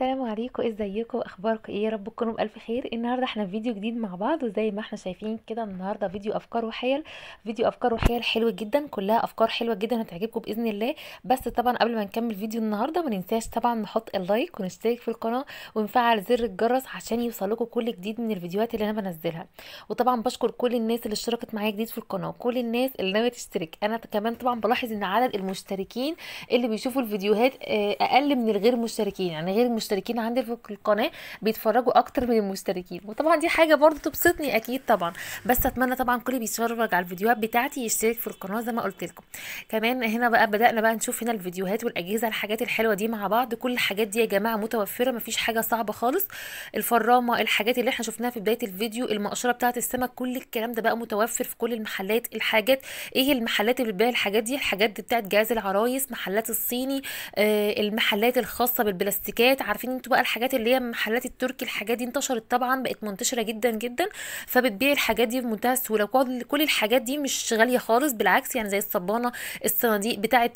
السلام عليكم ازيكم اخباركم ايه رب تكونوا بالف خير النهارده احنا في فيديو جديد مع بعض وزي ما احنا شايفين كده النهارده فيديو افكار وحيل فيديو افكار وحيل حلو جدا كلها افكار حلوه جدا هتعجبكم باذن الله بس طبعا قبل ما نكمل فيديو النهارده ما ننساش طبعا نحط اللايك ونشترك في القناه ونفعل زر الجرس عشان يوصلكم كل جديد من الفيديوهات اللي انا بنزلها وطبعا بشكر كل الناس اللي اشتركت معايا جديد في القناه كل الناس اللي ناويه تشترك انا كمان طبعا بلاحظ ان عدد المشتركين اللي بيشوفوا الفيديوهات آه، اقل من الغير مشتركين يعني غير مشتركين المشتركين عندي في القناه بيتفرجوا اكتر من المشتركين وطبعا دي حاجه برضو تبسطني اكيد طبعا بس اتمنى طبعا كل بيتفرج على الفيديوهات بتاعتي يشترك في القناه زي ما قلت لكم كمان هنا بقى بدانا بقى نشوف هنا الفيديوهات والاجهزه الحاجات الحلوه دي مع بعض كل الحاجات دي يا جماعه متوفره مفيش حاجه صعبه خالص الفرامه الحاجات اللي احنا شفناها في بدايه الفيديو المقشره بتاعه السمك كل الكلام ده بقى متوفر في كل المحلات الحاجات ايه المحلات اللي بتبيع الحاجات دي الحاجات دي بتاعه جهاز العرايس محلات الصيني آه المحلات الخاصه بالبلاستيكات عارفين انتوا بقى الحاجات اللي هي محلات التركي الحاجات دي انتشرت طبعا بقت منتشره جدا جدا فبتبيع الحاجات دي بمنتهى السهوله كل الحاجات دي مش غاليه خالص بالعكس يعني زي الصبانه الصناديق بتاعه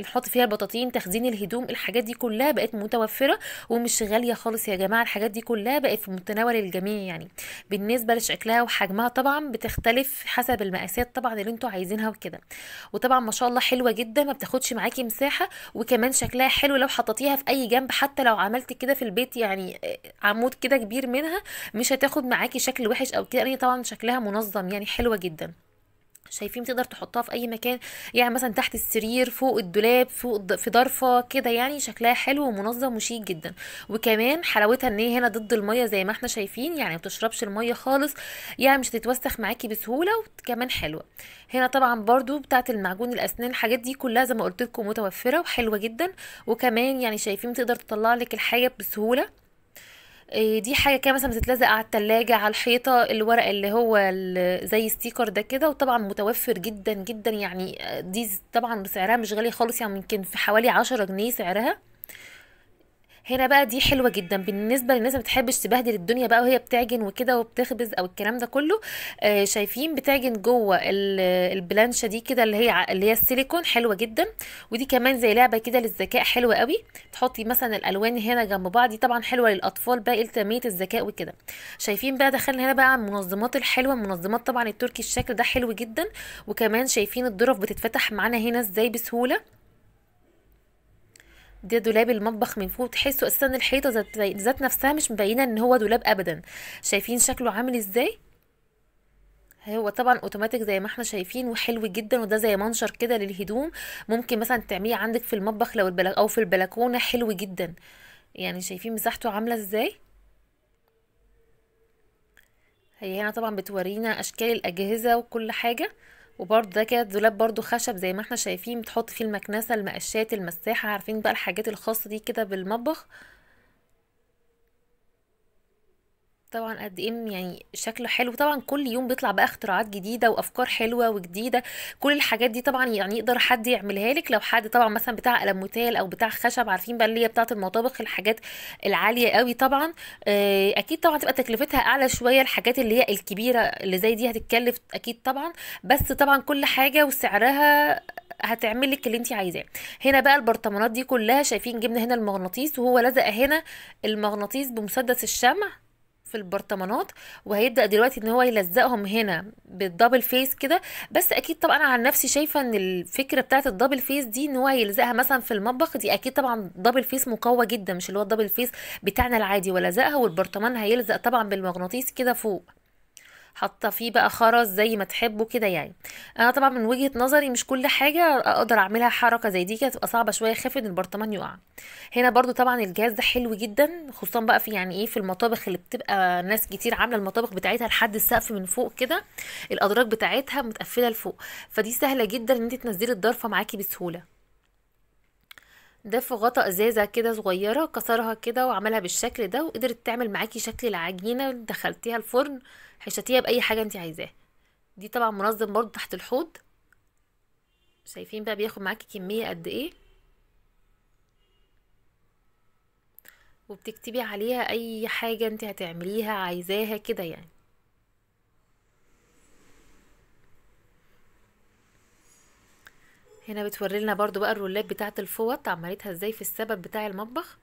نحط فيها البطاطين تخزين الهدوم الحاجات دي كلها بقت متوفره ومش غاليه خالص يا جماعه الحاجات دي كلها بقت في متناول الجميع يعني بالنسبه لشكلها وحجمها طبعا بتختلف حسب المقاسات طبعا اللي انتوا عايزينها وكده وطبعا ما شاء الله حلوه جدا ما بتاخدش معاكي مساحه وكمان شكلها حلو لو حطيتيها في اي جنب حتى لو عملت كده في البيت يعني آه، عمود كده كبير منها مش هتاخد معاكي شكل وحش او كده لان طبعا شكلها منظم يعني حلوه جدا شايفين تقدر تحطها في اي مكان يعني مثلا تحت السرير فوق الدولاب فوق في ضرفه كده يعني شكلها حلو ومنظم وشيك جدا وكمان حلاوتها ان هي هنا ضد الميه زي ما احنا شايفين يعني ما بتشربش الميه خالص يعني مش هتتوسخ معاكي بسهوله وكمان حلوه هنا طبعا برضو بتاعه المعجون الاسنان الحاجات دي كلها زي ما قلت لكم متوفره وحلوه جدا وكمان يعني شايفين تقدر تطلع لك الحاجه بسهوله إيه، دي حاجه كده مثلا بتتلزق على التلاجة على الحيطه الورق اللي هو زي ستيكر ده كده وطبعا متوفر جدا جدا يعني آه، دي طبعا سعرها مش غالي خالص يعني يمكن في حوالي عشرة جنيه سعرها هنا بقى دي حلوه جدا بالنسبه للناس ما بتحبش تبهدل الدنيا بقى وهي بتعجن وكده وبتخبز او الكلام ده كله آه شايفين بتعجن جوه البلانشه دي كده اللي هي اللي هي السيليكون حلوه جدا ودي كمان زي لعبه كده للذكاء حلوه قوي تحطي مثلا الالوان هنا جنب بعض دي طبعا حلوه للاطفال بقى التميه الذكاء وكده شايفين بقى دخلنا هنا بقى على المنظمات الحلوه المنظمات طبعا التركي الشكل ده حلو جدا وكمان شايفين الظرف بتتفتح معانا هنا ازاي بسهوله ده دولاب المطبخ من فوق تحسوا استنى الحيطه ذات, ذات نفسها مش مبينه ان هو دولاب ابدا شايفين شكله عامل ازاي هو طبعا اوتوماتيك زي ما احنا شايفين وحلو جدا وده زي منشر كده للهدوم ممكن مثلا تعمليه عندك في المطبخ لو البلك او في البلكونه حلو جدا يعني شايفين مساحته عامله ازاي هي هنا طبعا بتورينا اشكال الاجهزه وكل حاجه وبرده ده كده دولاب برده خشب زي ما احنا شايفين بتحط فيه المكنسه المقشات المساحه عارفين بقى الحاجات الخاصه دي كده بالمطبخ طبعا قد ايه يعني شكله حلو طبعا كل يوم بيطلع بقى اختراعات جديده وافكار حلوه وجديده كل الحاجات دي طبعا يعني يقدر حد يعملها لك لو حد طبعا مثلا بتاع قلم متال او بتاع خشب عارفين بقى اللي هي بتاعه المطابخ الحاجات العاليه قوي طبعا آه، اكيد طبعا تبقى تكلفتها اعلى شويه الحاجات اللي هي الكبيره اللي زي دي هتتكلف اكيد طبعا بس طبعا كل حاجه وسعرها هتعمل لك اللي انت عايزاه هنا بقى البرطمانات دي كلها شايفين جبنا هنا المغناطيس وهو لزق هنا المغناطيس بمسدس الشمع في البرطمانات وهيبدا دلوقتي ان هو يلزقهم هنا بالدبل فيس كده بس اكيد طبعا انا عن نفسي شايفه ان الفكره بتاعه الدبل فيس دي ان هو يلزقها مثلا في المطبخ دي اكيد طبعا دبل فيس مقوى جدا مش اللي هو الدبل فيس بتاعنا العادي ولزقها والبرطمان هيلزق طبعا بالمغناطيس كده فوق حاطه فيه بقى خرز زي ما تحبوا كده يعني انا طبعا من وجهه نظري مش كل حاجه اقدر اعملها حركه زي دي كانت تبقى صعبه شويه خاف ان البرطمان يقع هنا برضو طبعا الجهاز ده حلو جدا خصوصا بقى في يعني ايه في المطابخ اللي بتبقى ناس كتير عامله المطابخ بتاعتها لحد السقف من فوق كده الادراج بتاعتها متقفله لفوق فدي سهله جدا ان انت تنزلي الضرفه معاكي بسهوله دف في غطا ازازه كده صغيره كسرها كده وعملها بالشكل ده وقدرت تعمل معاكي شكل العجينه دخلتيها الفرن حشتيها باي حاجه انت عايزاها دي طبعا منظم برضو تحت الحوض شايفين بقى بياخد معاكي كميه قد ايه وبتكتبي عليها اي حاجه انت هتعمليها عايزاها كده يعني هنا بتوري لنا برضو بقى الرولات بتاعه الفوط عملتها ازاي في السبب بتاع المطبخ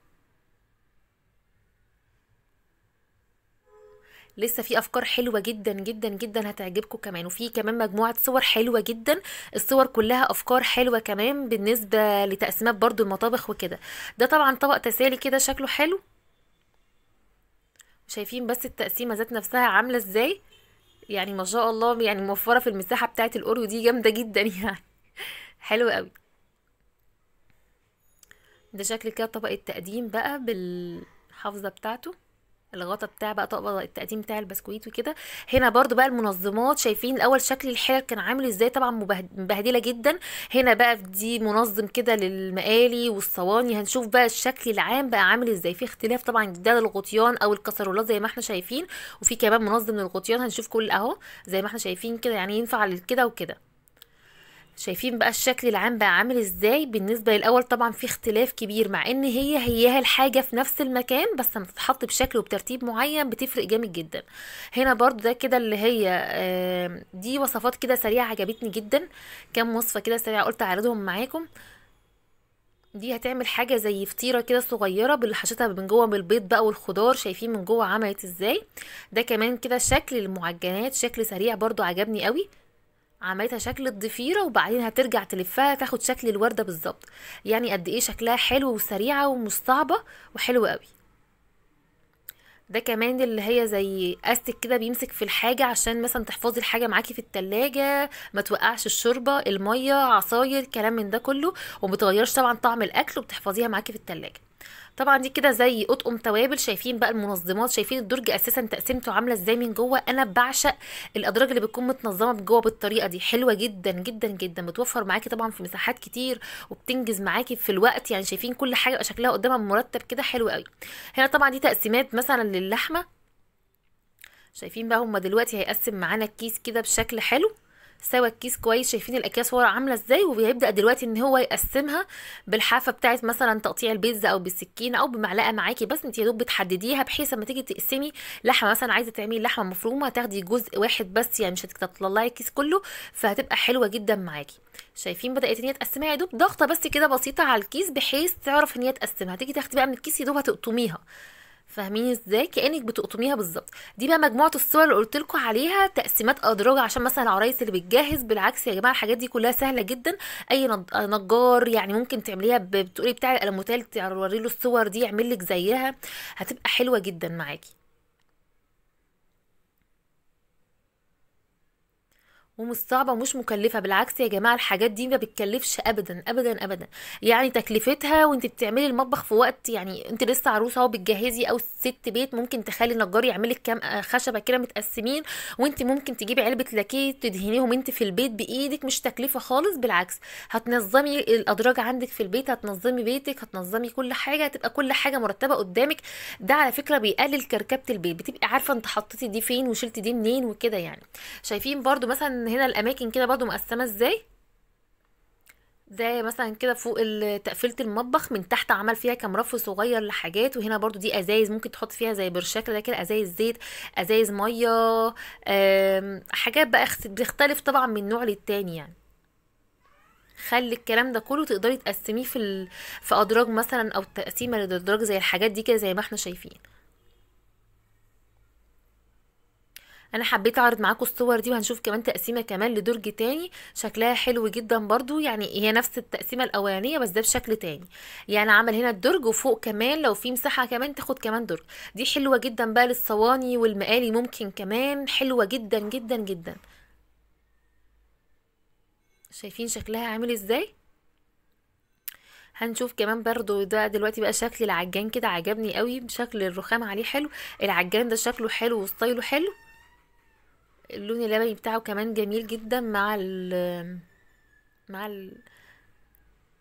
لسه في افكار حلوه جدا جدا جدا هتعجبكم كمان وفي كمان مجموعه صور حلوه جدا الصور كلها افكار حلوه كمان بالنسبه لتقسيمات برضو المطابخ وكده ده طبعا طبق تسالي كده شكله حلو شايفين بس التقسيمه ذات نفسها عامله ازاي يعني ما شاء الله يعني موفره في المساحه بتاعت الاوريو دي جامده جدا يعني حلو قوي ده شكل كده طبق التقديم بقى بالحافظة بتاعته الغطا بتاع بقى طبق التقديم بتاع البسكويت وكده هنا برضو بقى المنظمات شايفين الاول شكل الحلل كان عامل ازاي طبعا مبهدله جدا هنا بقى دي منظم كده للمقالي والصواني هنشوف بقى الشكل العام بقى عامل ازاي في اختلاف طبعا ده للغطيان او الكسرولات زي ما احنا شايفين وفي كمان منظم للغطيان هنشوف كل اهو زي ما احنا شايفين كده يعني ينفع كده وكده شايفين بقى الشكل العام بقى عامل ازاي بالنسبه للاول طبعا في اختلاف كبير مع ان هي هياها الحاجه في نفس المكان بس لما تتحط بشكل وبترتيب معين بتفرق جامد جدا هنا برضو ده كده اللي هي دي وصفات كده سريعه عجبتني جدا كام وصفه كده سريعه قلت اعرضهم معاكم دي هتعمل حاجه زي فطيره كده صغيره باللي حشيتها من جوه بالبيض بقى والخضار شايفين من جوه عملت ازاي ده كمان كده شكل المعجنات شكل سريع برضو عجبني قوي عملتها شكل الضفيره وبعدين هترجع تلفها تاخد شكل الورده بالظبط يعني قد ايه شكلها حلو وسريعه ومش صعبه وحلوه قوي ده كمان اللي هي زي استك كده بيمسك في الحاجه عشان مثلا تحفظي الحاجه معاكي في التلاجة ما توقعش الشوربه الميه عصاير كلام من ده كله ومتغيرش طبعا طعم الاكل وبتحفظيها معاكي في التلاجة طبعا دي كده زي اطقم توابل شايفين بقى المنظمات شايفين الدرج اساسا تقسيمته عامله ازاي من جوه انا بعشق الادراج اللي بتكون متنظمه من جوه بالطريقه دي حلوه جدا جدا جدا بتوفر معاكي طبعا في مساحات كتير وبتنجز معاكي في الوقت يعني شايفين كل حاجه بقى شكلها قدامها مرتب كده حلو قوي هنا طبعا دي تقسيمات مثلا للحمه شايفين بقى هما دلوقتي هيقسم معانا الكيس كده بشكل حلو سوى الكيس كويس شايفين الاكياس ورا عامله ازاي وبيبدا دلوقتي ان هو يقسمها بالحافه بتاعه مثلا تقطيع البيتزا او بالسكينه او بمعلقه معاكي بس انت يا دوب بتحدديها بحيث لما تيجي تقسمي لحمه مثلا عايزه تعملي لحمه مفرومه تاخدي جزء واحد بس يعني مش هتطلعي الكيس كله فهتبقى حلوه جدا معاكي شايفين بدات ان هي تقسمها يا دوب ضغطه بس كده بسيطه على الكيس بحيث تعرف ان هي تقسمها تيجي تاخدي بقى من الكيس يا دوب هتقطميها فاهمين ازاي كانك بتقطميها بالظبط دي بقى مجموعه الصور اللي قلت لكم عليها تقسيمات ادراج عشان مثلا العرايس اللي بتجهز بالعكس يا جماعه الحاجات دي كلها سهله جدا اي نجار يعني ممكن تعمليها بتقولي بتاع الموتيل توري له الصور دي يعمل لك زيها هتبقى حلوه جدا معاكي ومش صعبه ومش مكلفه بالعكس يا جماعه الحاجات دي ما بتكلفش ابدا ابدا ابدا يعني تكلفتها وانت بتعملي المطبخ في وقت يعني انت لسه عروسه وبتجهزي او ست بيت ممكن تخلي النجار يعمل لك كام خشبه كده متقسمين وانت ممكن تجيبي علبه لاكيه تدهنيهم انت في البيت بايدك مش تكلفه خالص بالعكس هتنظمي الادراج عندك في البيت هتنظمي بيتك هتنظمي كل حاجه هتبقى كل حاجه مرتبه قدامك ده على فكره بيقلل كركبه البيت بتبقي عارفه انت حطيتي دي فين وشلتي دي منين وكده يعني شايفين برده مثلا هنا الاماكن كده برضو مقسمه ازاي ده مثلا كده فوق تقفيله المطبخ من تحت عمل فيها كام رف صغير لحاجات وهنا برضو دي ازايز ممكن تحط فيها زي برشاك ده كده ازايز زيت ازايز ميه حاجات بقى بتختلف طبعا من نوع للتاني يعني خلي الكلام ده كله تقدري تقسميه في في ادراج مثلا او تقسيمه للادراج زي الحاجات دي كده زي ما احنا شايفين انا حبيت اعرض معاكم الصور دي وهنشوف كمان تقسيمه كمان لدرج تاني شكلها حلو جدا برضو يعني هي نفس التقسيمه الاولانيه بس ده بشكل تاني يعني عمل هنا الدرج وفوق كمان لو في مساحه كمان تاخد كمان درج دي حلوه جدا بقى للصواني والمقالي ممكن كمان حلوه جدا جدا جدا شايفين شكلها عامل ازاي هنشوف كمان برضو ده دلوقتي بقى شكل العجان كده عجبني قوي بشكل الرخام عليه حلو العجان ده شكله حلو وستايله حلو اللون اللبني بتاعه كمان جميل جدا مع ال مع ال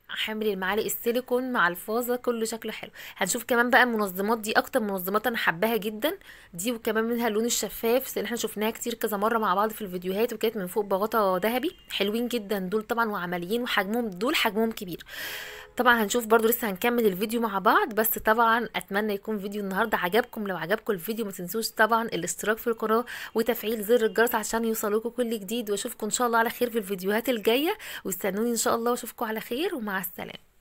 حمري المعالق السيليكون مع الفازه كله شكله حلو هنشوف كمان بقى المنظمات دي اكتر منظمات انا حباها جدا دي وكمان منها اللون الشفاف اللي احنا شفناها كتير كذا مره مع بعض في الفيديوهات وكانت من فوق بغطا ذهبي حلوين جدا دول طبعا وعمليين وحجمهم دول حجمهم كبير طبعا هنشوف برضو لسه هنكمل الفيديو مع بعض بس طبعا اتمنى يكون فيديو النهارده عجبكم لو عجبكم الفيديو ما تنسوش طبعا الاشتراك في القناه وتفعيل زر الجرس عشان يوصلكم كل جديد واشوفكم ان شاء الله على خير في الفيديوهات الجايه واستنوني ان شاء الله واشوفكم على خير ومع más